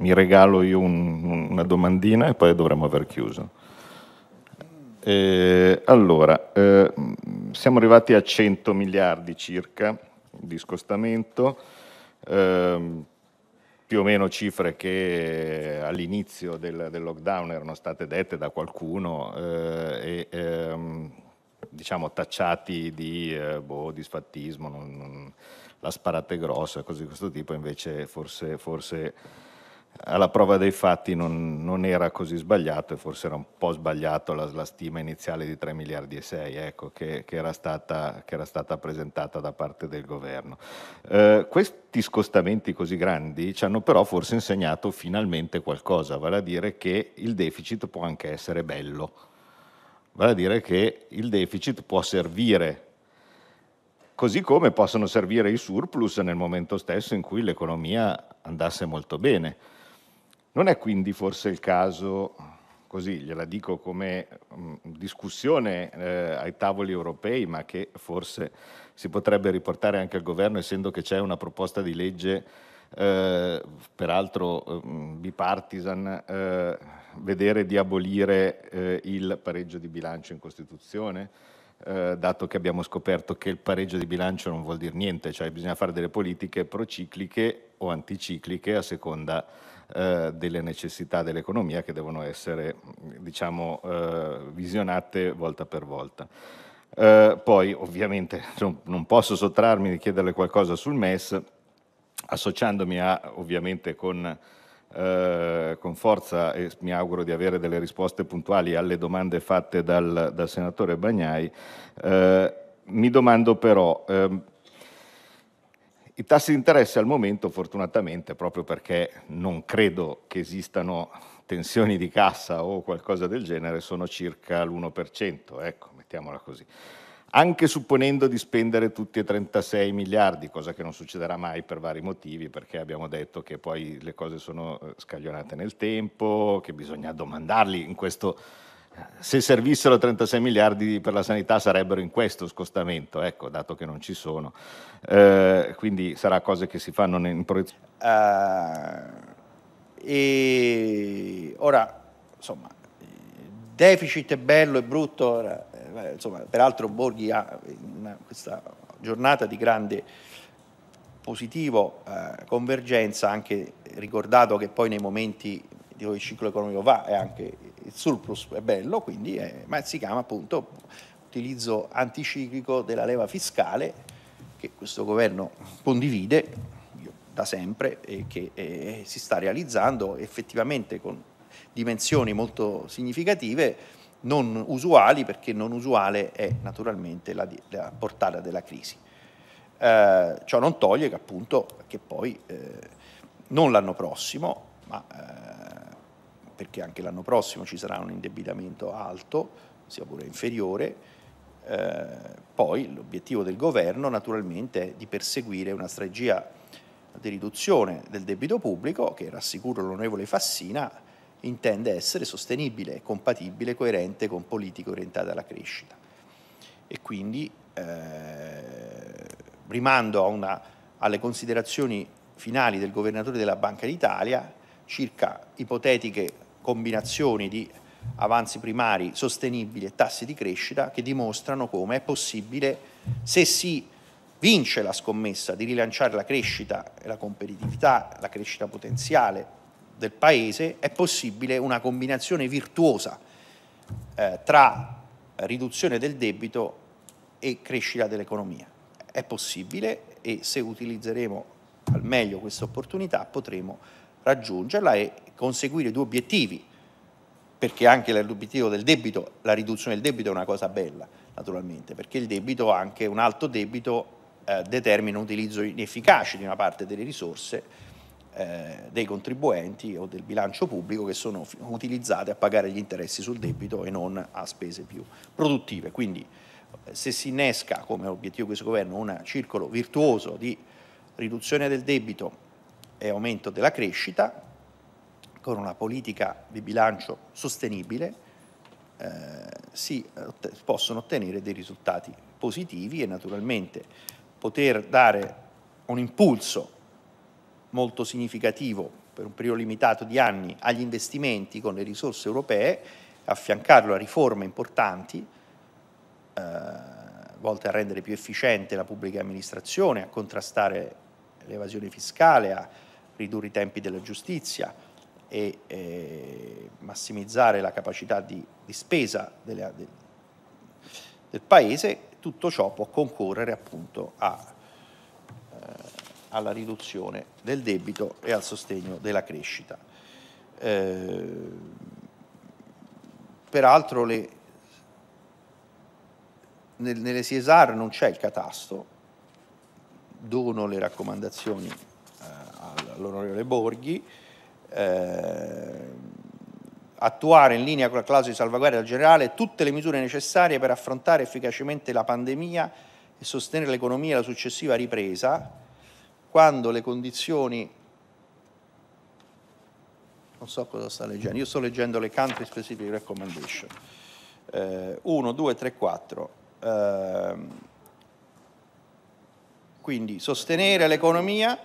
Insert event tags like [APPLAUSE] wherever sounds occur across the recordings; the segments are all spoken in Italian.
mi regalo io un, una domandina e poi dovremmo aver chiuso. Eh, allora, eh, siamo arrivati a 100 miliardi circa di scostamento, eh, più o meno cifre che all'inizio del, del, lockdown erano state dette da qualcuno eh, e ehm, diciamo tacciati di eh, boh, disfattismo, non, non, la sparate grossa, cose di questo tipo, invece forse, forse alla prova dei fatti non, non, era così sbagliato e forse era un po' sbagliato la, la stima iniziale di 3 miliardi e 6 ecco, che, che, era stata, che, era stata, presentata da parte del governo. Eh, questi scostamenti così grandi ci hanno però forse insegnato finalmente qualcosa, vale a dire che il deficit può anche essere bello, vale a dire che il deficit può servire così come possono servire i surplus nel momento stesso in cui l'economia andasse molto bene. Non è quindi forse il caso, così gliela dico come mh, mm, discussione eh, ai tavoli europei, ma che forse si potrebbe riportare anche al governo, essendo che c'è una proposta di legge, eh, peraltro mh, mm, bipartisan, eh, vedere di abolire eh, il pareggio di bilancio in Costituzione. Eh, dato che abbiamo scoperto che il pareggio di bilancio non vuol dire niente, cioè bisogna fare delle politiche procicliche o anticicliche a seconda eh, delle necessità dell'economia che devono essere mm, diciamo, eh, visionate volta per volta. Eh, poi ovviamente [LAUGHS] non, non posso sottrarmi di chiederle qualcosa sul MES, associandomi a, ovviamente con, eh, con, forza e mi auguro di avere delle risposte puntuali alle domande fatte dal, dal senatore Bagnai, eh, mi domando però eh, i tassi di interesse al momento, fortunatamente, proprio perché non credo che esistano tensioni di cassa o qualcosa del genere, sono circa l'1%, ecco, mettiamola così. Anche supponendo di spendere tutti e 36 miliardi, cosa che non succederà mai per vari motivi, perché abbiamo detto che poi le cose sono eh, scaglionate nel tempo, che bisogna domandarli in questo se servissero 36 miliardi per la sanità sarebbero in questo scostamento, ecco, dato che non ci sono. Eh, quindi sarà cose che si fanno in proiezione. Uh, e ora, insomma, deficit è bello e brutto, eh, insomma, peraltro Borghi ha una, questa giornata di grande positivo eh, convergenza, anche ricordato che poi nei momenti dove il ciclo economico va è anche il surplus è bello, quindi è, eh, ma si chiama appunto utilizzo anticiclico della leva fiscale che questo governo condivide da sempre e che eh, si sta realizzando effettivamente con dimensioni molto significative, non usuali perché non usuale è naturalmente la, la portata della crisi. Eh, ciò non toglie che appunto che poi eh, non l'anno prossimo, ma eh, perché anche l'anno prossimo ci sarà un indebitamento alto, sia pure inferiore. Eh, poi l'obiettivo del governo naturalmente è di perseguire una strategia di riduzione del debito pubblico che, rassicuro l'onorevole Fassina, intende essere sostenibile, compatibile, coerente con politiche orientate alla crescita. E quindi eh, rimando una, alle considerazioni finali del governatore della Banca d'Italia circa ipotetiche combinazioni di avanzi primari sostenibili e tassi di crescita che dimostrano come è possibile, se si vince la scommessa di rilanciare la crescita e la competitività, la crescita potenziale del Paese, è possibile una combinazione virtuosa eh, tra riduzione del debito e crescita dell'economia. È possibile e se utilizzeremo al meglio questa opportunità potremo raggiungerla e conseguire due obiettivi, perché anche l'obiettivo del debito, la riduzione del debito è una cosa bella, naturalmente, perché il debito, anche un alto debito, eh, determina un utilizzo inefficace di una parte delle risorse eh, dei contribuenti o del bilancio pubblico che sono utilizzate a pagare gli interessi sul debito e non a spese più produttive. Quindi eh, se si innesca come obiettivo di questo governo un circolo virtuoso di riduzione del debito, e aumento della crescita, con una politica di bilancio sostenibile, eh, si otte possono ottenere dei risultati positivi e naturalmente poter dare un impulso molto significativo per un periodo limitato di anni agli investimenti con le risorse europee, affiancarlo a riforme importanti eh, volte a rendere più efficiente la pubblica amministrazione, a contrastare l'evasione fiscale, a ridurre i tempi della giustizia e eh, massimizzare la capacità di, di spesa delle, del, del Paese, tutto ciò può concorrere appunto a, eh, alla riduzione del debito e al sostegno della crescita. Eh, peraltro le, nel, nelle CESAR non c'è il catasto, dono le raccomandazioni l'onorevole Borghi, eh, attuare in linea con la clausola di salvaguardia generale tutte le misure necessarie per affrontare efficacemente la pandemia e sostenere l'economia e la successiva ripresa quando le condizioni non so cosa sta leggendo, io sto leggendo le country specific recommendation 1, 2, 3, 4 quindi sostenere l'economia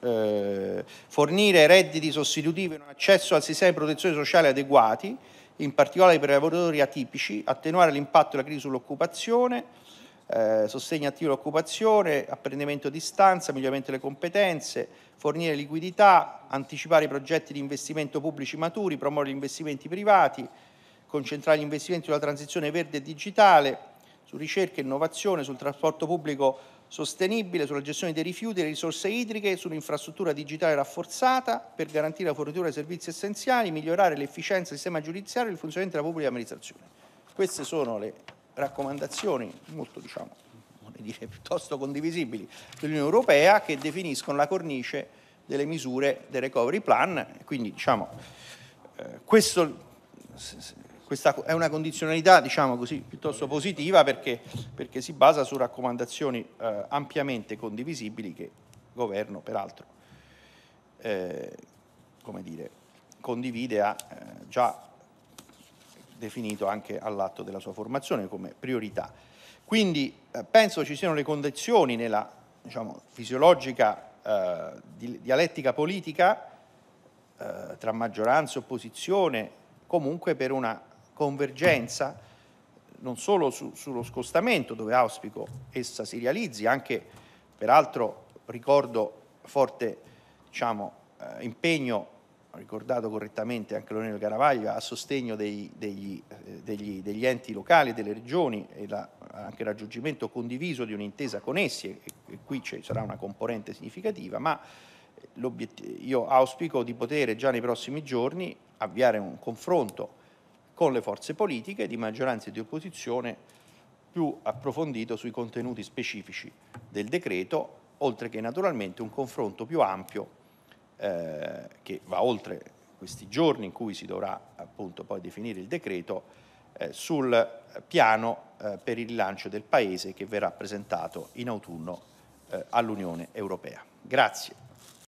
eh, fornire redditi sostitutivi e un accesso al sistema di protezione sociale adeguati, in particolare per i lavoratori atipici, attenuare l'impatto della crisi sull'occupazione, eh, sostegno attivo all'occupazione, apprendimento a distanza, miglioramento delle competenze, fornire liquidità, anticipare i progetti di investimento pubblici maturi, promuovere gli investimenti privati, concentrare gli investimenti sulla transizione verde e digitale, su ricerca e innovazione, sul trasporto pubblico sostenibile sulla gestione dei rifiuti e delle risorse idriche, sull'infrastruttura digitale rafforzata per garantire la fornitura di servizi essenziali, migliorare l'efficienza del sistema giudiziario e il funzionamento della pubblica amministrazione. Queste sono le raccomandazioni molto, diciamo, dire, piuttosto condivisibili dell'Unione Europea che definiscono la cornice delle misure del recovery plan. Quindi diciamo, eh, questo questa è una condizionalità diciamo così, piuttosto positiva perché, perché, si basa su raccomandazioni eh, ampiamente condivisibili che il governo peraltro eh, dire, condivide ha eh, già definito anche all'atto della sua formazione come priorità. Quindi eh, penso ci siano le condizioni nella diciamo, fisiologica eh, dialettica politica eh, tra maggioranza e opposizione comunque per una convergenza non solo su, sullo scostamento dove auspico essa si realizzi, anche peraltro ricordo forte diciamo, eh, impegno, ricordato correttamente anche Lorenzo Caravaglia, a sostegno dei, degli, eh, degli, degli, enti locali, delle regioni e la, anche il raggiungimento condiviso di un'intesa con essi e, e qui ci sarà una componente significativa, ma eh, io auspico di poter già nei prossimi giorni avviare un confronto con le forze politiche di maggioranza e di opposizione più approfondito sui contenuti specifici del decreto, oltre che naturalmente un confronto più ampio eh, che va oltre questi giorni in cui si dovrà appunto poi definire il decreto eh, sul piano eh, per il rilancio del Paese che verrà presentato in autunno eh, all'Unione Europea. Grazie.